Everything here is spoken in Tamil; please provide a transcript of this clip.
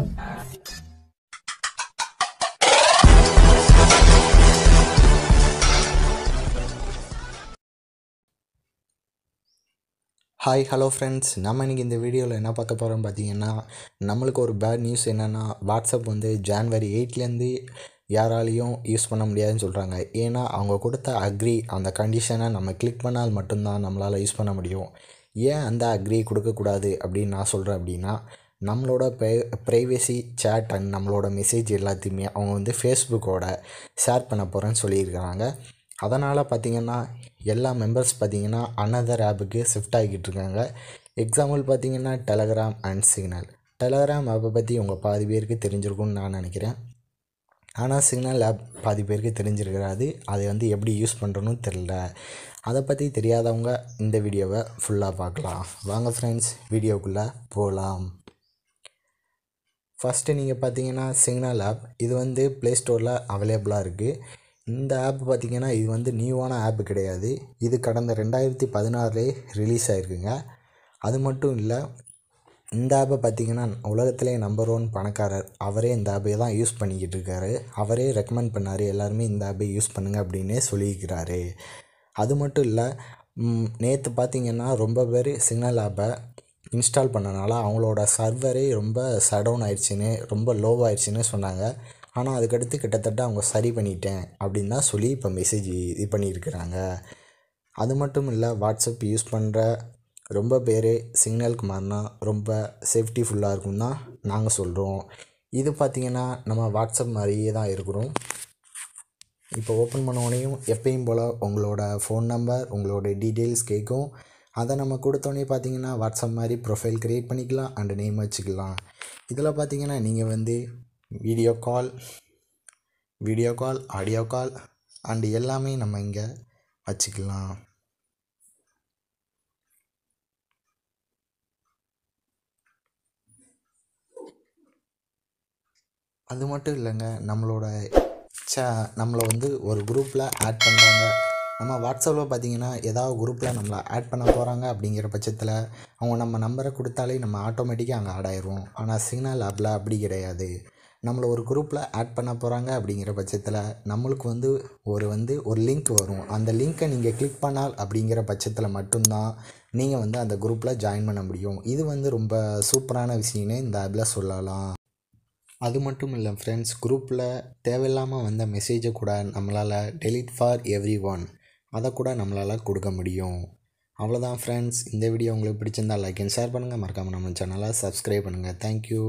ஹாய் ஹலோ ஃப்ரெண்ட்ஸ் நம்ம இன்றைக்கி இந்த வீடியோவில் என்ன பார்க்க போகிறோம் பார்த்தீங்கன்னா நம்மளுக்கு ஒரு பேட் நியூஸ் என்னென்னா வாட்ஸ்அப் வந்து ஜான்வரி எயிட்லேருந்து யாராலையும் யூஸ் பண்ண முடியாதுன்னு சொல்கிறாங்க ஏன்னா அவங்க கொடுத்த அக்ரி அந்த கண்டிஷனை நம்ம கிளிக் பண்ணால் மட்டும்தான் நம்மளால் யூஸ் பண்ண முடியும் ஏன் அந்த அக்ரி கொடுக்கக்கூடாது அப்படின்னு நான் சொல்கிறேன் அப்படின்னா நம்மளோட ப்ரை ப்ரைவசி சேட் அண்ட் நம்மளோட மெசேஜ் எல்லாத்தையுமே அவங்க வந்து ஃபேஸ்புக்கோட ஷேர் பண்ண போகிறேன்னு சொல்லியிருக்கிறாங்க அதனால் பார்த்திங்கன்னா எல்லா மெம்பர்ஸ் பார்த்திங்கன்னா அனதர் ஆப்புக்கு ஷிஃப்ட் ஆகிக்கிட்டு இருக்காங்க எக்ஸாம்பிள் பார்த்திங்கன்னா டெலகிராம் அண்ட் சிக்னல் டெலகிராம் ஆப்பை பற்றி உங்கள் பாதி பேருக்கு தெரிஞ்சிருக்கும்னு நான் நினைக்கிறேன் ஆனால் சிக்னல் ஆப் பாதி பேருக்கு தெரிஞ்சிருக்கிறாது அதை வந்து எப்படி யூஸ் பண்ணுறோன்னு தெரில அதை பற்றி தெரியாதவங்க இந்த வீடியோவை ஃபுல்லாக பார்க்கலாம் வாங்க ஃப்ரெண்ட்ஸ் வீடியோக்குள்ளே போகலாம் ஃபஸ்ட்டு நீங்கள் பார்த்தீங்கன்னா சிக்னல் ஆப் இது வந்து ப்ளே ஸ்டோரில் அவைலபிளாக இருக்குது இந்த ஆப் பார்த்திங்கன்னா இது வந்து நியூவான ஆப் கிடையாது இது கடந்த ரெண்டாயிரத்தி பதினாறுலேயே ரிலீஸ் ஆகிருக்குங்க அது மட்டும் இல்லை இந்த ஆப்பை பார்த்திங்கன்னா உலகத்திலே நம்பர் ஒன் பணக்காரர் அவரே இந்த ஆப்பை தான் யூஸ் பண்ணிக்கிட்டு இருக்காரு அவரே ரெக்கமெண்ட் பண்ணார் எல்லாருமே இந்த ஆப்பை யூஸ் பண்ணுங்கள் அப்படின்னே சொல்லியிருக்கிறாரு அது மட்டும் இல்லை நேற்று பார்த்திங்கன்னா ரொம்ப பேர் சிக்னல் ஆப்பை இன்ஸ்டால் பண்ணனால அவங்களோட சர்வரே ரொம்ப சடவுன் ஆகிடுச்சின்னு ரொம்ப லோவாகிடுச்சின்னு சொன்னாங்க ஆனால் அதுக்கடுத்து கிட்டத்தட்ட அவங்க சரி பண்ணிட்டேன் அப்படின்னு தான் சொல்லி இப்போ மெசேஜ் இது பண்ணியிருக்கிறாங்க அது மட்டும் இல்லை வாட்ஸ்அப் யூஸ் பண்ணுற ரொம்ப பேர் சிக்னலுக்கு மாறினா ரொம்ப சேஃப்டி ஃபுல்லாக இருக்கும் தான் நாங்கள் சொல்கிறோம் இது பார்த்திங்கன்னா நம்ம வாட்ஸ்அப் மாதிரியே தான் இருக்கிறோம் இப்போ ஓப்பன் பண்ண உடனேயும் எப்பயும் போல் உங்களோட ஃபோன் நம்பர் உங்களோட டீட்டெயில்ஸ் கேட்கும் அதை நம்ம கொடுத்தோன்னே பார்த்தீங்கன்னா வாட்ஸ்அப் மாதிரி ப்ரொஃபைல் க்ரியேட் பண்ணிக்கலாம் அண்ட் நேம் வச்சுக்கலாம் இதில் பார்த்தீங்கன்னா நீங்கள் வந்து video call video call audio call and எல்லாமே நம்ம இங்கே வச்சுக்கலாம் அது மட்டும் இல்லைங்க நம்மளோட ச நம்மளை வந்து ஒரு குரூப்பில் ஆட் பண்ணுறாங்க நம்ம வாட்ஸ்அப்பில் பார்த்தீங்கன்னா ஏதாவது குரூப்பில் நம்மளை ஆட் பண்ண போகிறாங்க அப்படிங்கிற பட்சத்தில் அவங்க நம்ம நம்பரை கொடுத்தாலே நம்ம ஆட்டோமேட்டிக்காக அங்கே ஆட் ஆயிடுவோம் ஆனால் சிக்னல் ஆப்பில் அப்படி கிடையாது நம்மளை ஒரு குரூப்பில் ஆட் பண்ண போகிறாங்க அப்படிங்கிற பட்சத்தில் நம்மளுக்கு வந்து ஒரு வந்து ஒரு லிங்க் வரும் அந்த லிங்க்கை நீங்கள் கிளிக் பண்ணால் அப்படிங்கிற பட்சத்தில் மட்டும்தான் நீங்கள் வந்து அந்த குரூப்பில் ஜாயின் பண்ண முடியும் இது வந்து ரொம்ப சூப்பரான விஷயம்னு இந்த ஆப்பில் சொல்லலாம் அது மட்டும் இல்லை ஃப்ரெண்ட்ஸ் குரூப்பில் தேவையில்லாமல் வந்த மெசேஜை கூட நம்மளால் டெலிட் ஃபார் எவ்ரி ஒன் அதை கூட நம்மளால் கொடுக்க முடியும் அவ்வளோதான் ஃப்ரெண்ட்ஸ் இந்த வீடியோ உங்களுக்கு பிடிச்சிருந்தால் லைக் அண்ட் ஷேர் பண்ணுங்கள் மறக்காமல் நம்ம சேனலை சப்ஸ்கிரைப் பண்ணுங்கள் தேங்க்யூ